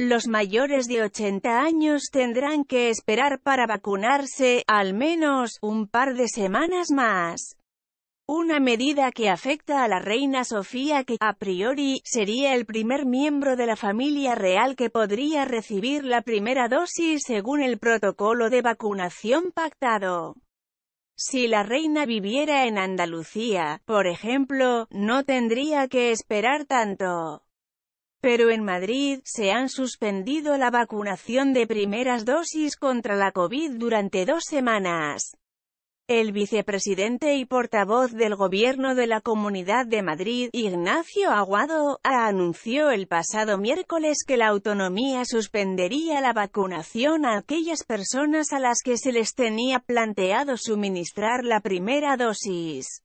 Los mayores de 80 años tendrán que esperar para vacunarse, al menos, un par de semanas más. Una medida que afecta a la reina Sofía que, a priori, sería el primer miembro de la familia real que podría recibir la primera dosis según el protocolo de vacunación pactado. Si la reina viviera en Andalucía, por ejemplo, no tendría que esperar tanto. Pero en Madrid, se han suspendido la vacunación de primeras dosis contra la COVID durante dos semanas. El vicepresidente y portavoz del Gobierno de la Comunidad de Madrid, Ignacio Aguado, anunció el pasado miércoles que la autonomía suspendería la vacunación a aquellas personas a las que se les tenía planteado suministrar la primera dosis.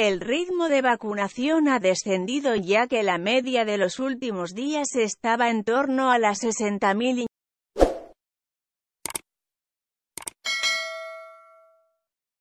El ritmo de vacunación ha descendido ya que la media de los últimos días estaba en torno a las 60.000